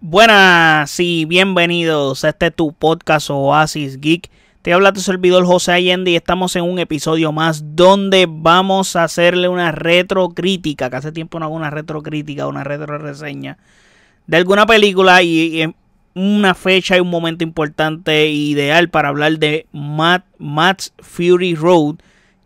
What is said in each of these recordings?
Buenas y bienvenidos a este tu podcast Oasis Geek. Te habla tu servidor José Allende y estamos en un episodio más donde vamos a hacerle una retrocrítica, que hace tiempo no hago una retrocrítica, una retroreseña de alguna película y, en una fecha y un momento importante e ideal para hablar de Mad Fury Road,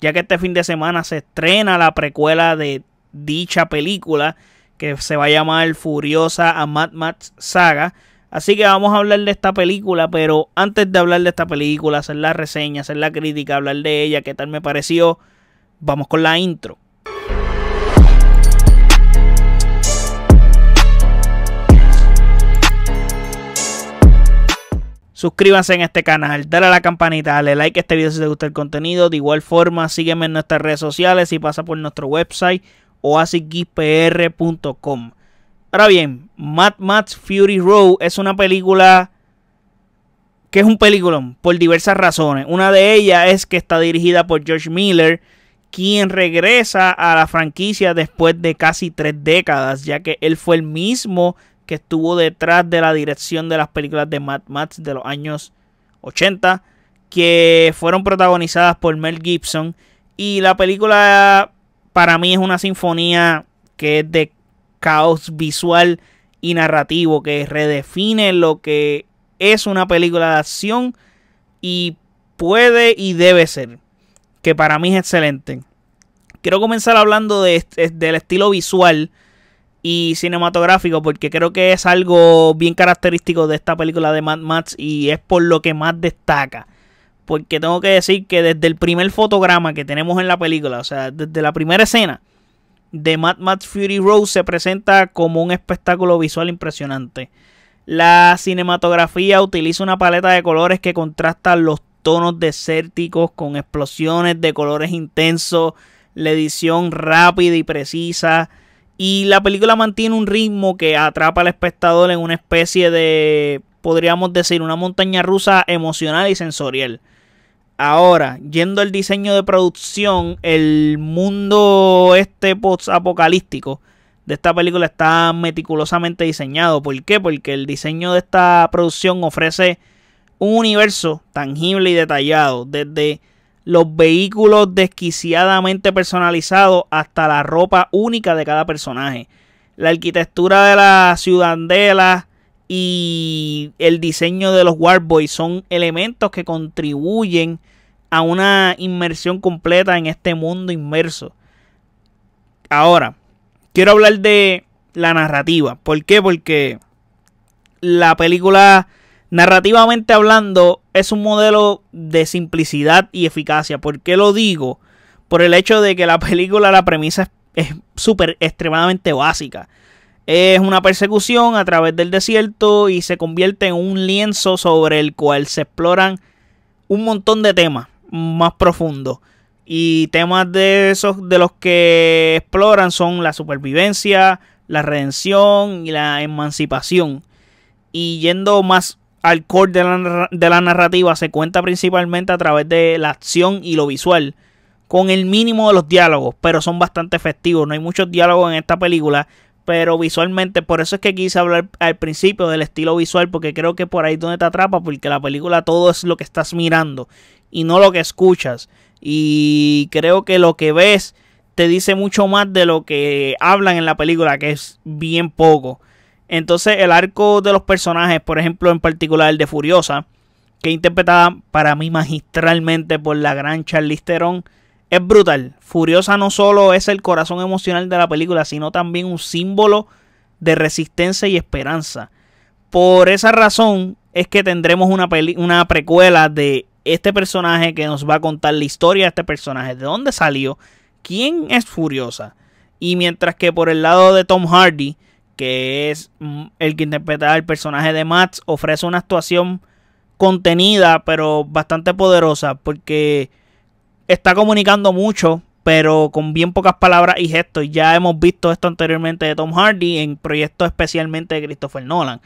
ya que este fin de semana se estrena la precuela de dicha película que se va a llamar Furiosa a Mad Max Saga. Así que vamos a hablar de esta película, pero antes de hablar de esta película, hacer la reseña, hacer la crítica, hablar de ella, qué tal me pareció, vamos con la intro. Suscríbanse en este canal, dale a la campanita, dale like a este video si te gusta el contenido. De igual forma, sígueme en nuestras redes sociales y pasa por nuestro website oasispr.com. Ahora bien, Mad Max Fury Road es una película que es un peliculón por diversas razones. Una de ellas es que está dirigida por George Miller, quien regresa a la franquicia después de casi tres décadas, ya que él fue el mismo que estuvo detrás de la dirección de las películas de Mad Max de los años 80, que fueron protagonizadas por Mel Gibson. Y la película para mí es una sinfonía que es de caos visual y narrativo, que redefine lo que es una película de acción y puede y debe ser, que para mí es excelente. Quiero comenzar hablando de, del estilo visual y cinematográfico, porque creo que es algo bien característico de esta película de Mad Max y es por lo que más destaca porque tengo que decir que desde el primer fotograma que tenemos en la película, o sea, desde la primera escena de Mad Max Fury Road se presenta como un espectáculo visual impresionante. La cinematografía utiliza una paleta de colores que contrasta los tonos desérticos con explosiones de colores intensos, la edición rápida y precisa. Y la película mantiene un ritmo que atrapa al espectador en una especie de, podríamos decir, una montaña rusa emocional y sensorial. Ahora, yendo al diseño de producción, el mundo este post-apocalíptico de esta película está meticulosamente diseñado. ¿Por qué? Porque el diseño de esta producción ofrece un universo tangible y detallado, desde los vehículos desquiciadamente personalizados hasta la ropa única de cada personaje. La arquitectura de la ciudadelas, y el diseño de los Warboys son elementos que contribuyen a una inmersión completa en este mundo inmerso. Ahora, quiero hablar de la narrativa. ¿Por qué? Porque la película, narrativamente hablando, es un modelo de simplicidad y eficacia. ¿Por qué lo digo? Por el hecho de que la película, la premisa es súper extremadamente básica. Es una persecución a través del desierto y se convierte en un lienzo sobre el cual se exploran un montón de temas más profundos. Y temas de esos de los que exploran son la supervivencia, la redención y la emancipación. Y yendo más al core de la, de la, narrativa, se cuenta principalmente a través de la acción y lo visual, con el mínimo de los diálogos, pero son bastante efectivos. No hay muchos diálogos en esta película, pero visualmente, por eso es que quise hablar al principio del estilo visual, porque creo que por ahí es donde te atrapa, porque la película todo es lo que estás mirando y no lo que escuchas. Y creo que lo que ves te dice mucho más de lo que hablan en la película, que es bien poco. Entonces el arco de los personajes, por ejemplo, en particular el de Furiosa, que interpretada para mí magistralmente por la gran Charlize Theron, es brutal. Furiosa no solo es el corazón emocional de la película, sino también un símbolo de resistencia y esperanza. Por esa razón es que tendremos una, una precuela de este personaje que nos va a contar la historia de este personaje, de dónde salió, quién es Furiosa. Y mientras que por el lado de Tom Hardy, que es mm, el que interpreta el personaje de Max, ofrece una actuación contenida pero bastante poderosa porque está comunicando mucho, pero con bien pocas palabras y gestos. Ya hemos visto esto anteriormente de Tom Hardy en proyectos especialmente de Christopher Nolan.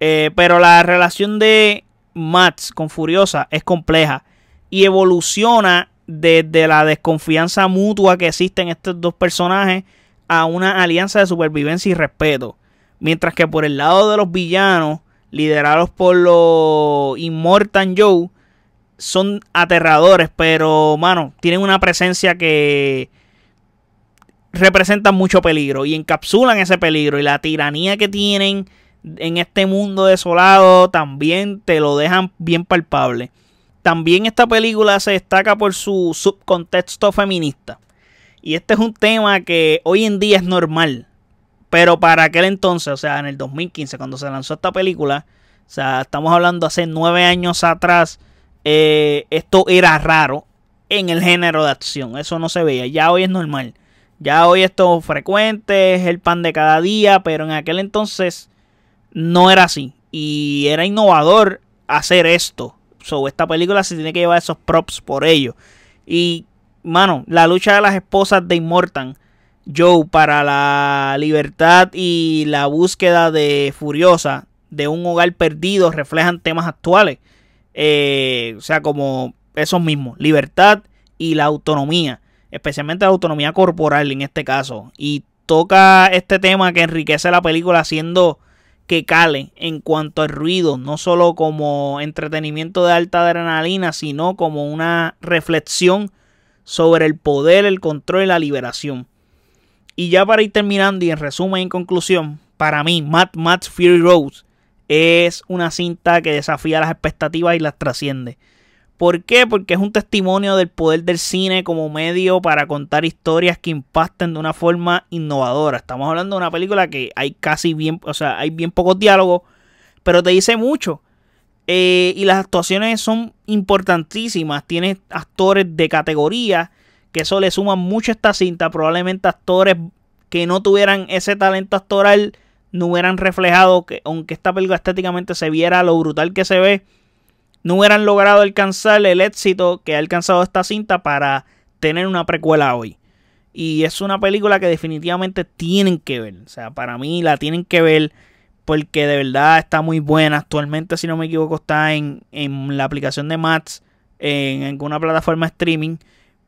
Eh, pero la relación de Max con Furiosa es compleja y evoluciona desde la desconfianza mutua que existe en estos dos personajes a una alianza de supervivencia y respeto. Mientras que por el lado de los villanos, liderados por los Immortal Joe, son aterradores, pero, mano, tienen una presencia que representa mucho peligro y encapsulan ese peligro y la tiranía que tienen en este mundo desolado también te lo dejan bien palpable. También esta película se destaca por su subcontexto feminista. Y este es un tema que hoy en día es normal. Pero para aquel entonces, o sea, en el 2015, cuando se lanzó esta película, o sea, estamos hablando hace nueve años atrás, eh, esto era raro en el género de acción. Eso no se veía. Ya hoy es normal. Ya hoy esto es frecuente, es el pan de cada día, pero en aquel entonces no era así. Y era innovador hacer esto. So, esta película se tiene que llevar esos props por ello. Y, mano, la lucha de las esposas de Immortan, Joe, para la libertad y la búsqueda de Furiosa de un hogar perdido reflejan temas actuales. Eh, o sea, como eso mismo, libertad y la autonomía, especialmente la autonomía corporal en este caso. Y toca este tema que enriquece la película haciendo que cale en cuanto al ruido, no solo como entretenimiento de alta adrenalina, sino como una reflexión sobre el poder, el control y la liberación. Y ya para ir terminando y en resumen y en conclusión, para mí, Matt Max Fury Road es una cinta que desafía las expectativas y las trasciende. ¿Por qué? Porque es un testimonio del poder del cine como medio para contar historias que impacten de una forma innovadora. Estamos hablando de una película que hay casi bien, o sea, hay bien pocos diálogos, pero te dice mucho. Eh, y las actuaciones son importantísimas. Tiene actores de categoría que eso le suma mucho a esta cinta. Probablemente actores que no tuvieran ese talento actoral no hubieran reflejado que, aunque esta película estéticamente se viera lo brutal que se ve, no hubieran logrado alcanzar el éxito que ha alcanzado esta cinta para tener una precuela hoy. Y es una película que definitivamente tienen que ver. O sea, para mí la tienen que ver porque de verdad está muy buena. Actualmente, si no me equivoco, está en, la aplicación de Mats, en una plataforma streaming.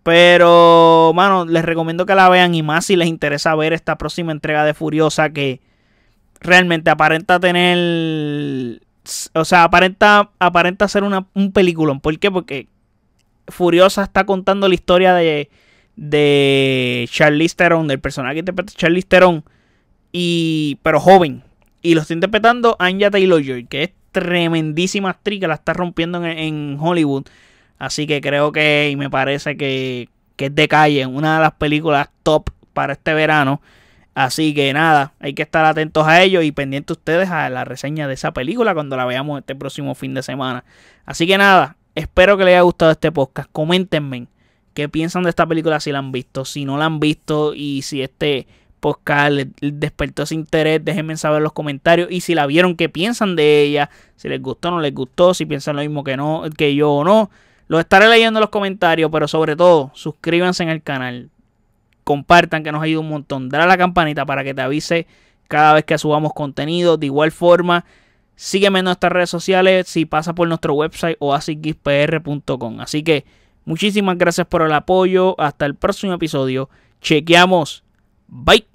Pero, mano, les recomiendo que la vean y más si les interesa ver esta próxima entrega de Furiosa que realmente aparenta tener. O sea, aparenta, aparenta ser una, un peliculón. ¿Por qué? Porque Furiosa está contando la historia de, de Charlize Theron, del personaje que interpreta Charlize Theron, y, pero joven. Y lo está interpretando Anya Taylor-Joy, que es tremendísima actriz que la está rompiendo en, Hollywood. Así que creo que, y me parece que, que es de calle, una de las películas top para este verano. Así que nada, hay que estar atentos a ello y pendientes ustedes a la reseña de esa película cuando la veamos este próximo fin de semana. Así que nada, espero que les haya gustado este podcast. Coméntenme qué piensan de esta película si la han visto, si no la han visto y si este podcast les despertó ese interés, déjenme saber en los comentarios y si la vieron, qué piensan de ella, si les gustó o no les gustó, si piensan lo mismo que, no, que yo o no. Lo estaré leyendo en los comentarios, pero sobre todo, suscríbanse en el canal compartan, que nos ido un montón. Dale a la campanita para que te avise cada vez que subamos contenido. De igual forma, sígueme en nuestras redes sociales si pasa por nuestro website o Así que muchísimas gracias por el apoyo. Hasta el próximo episodio. Chequeamos. Bye.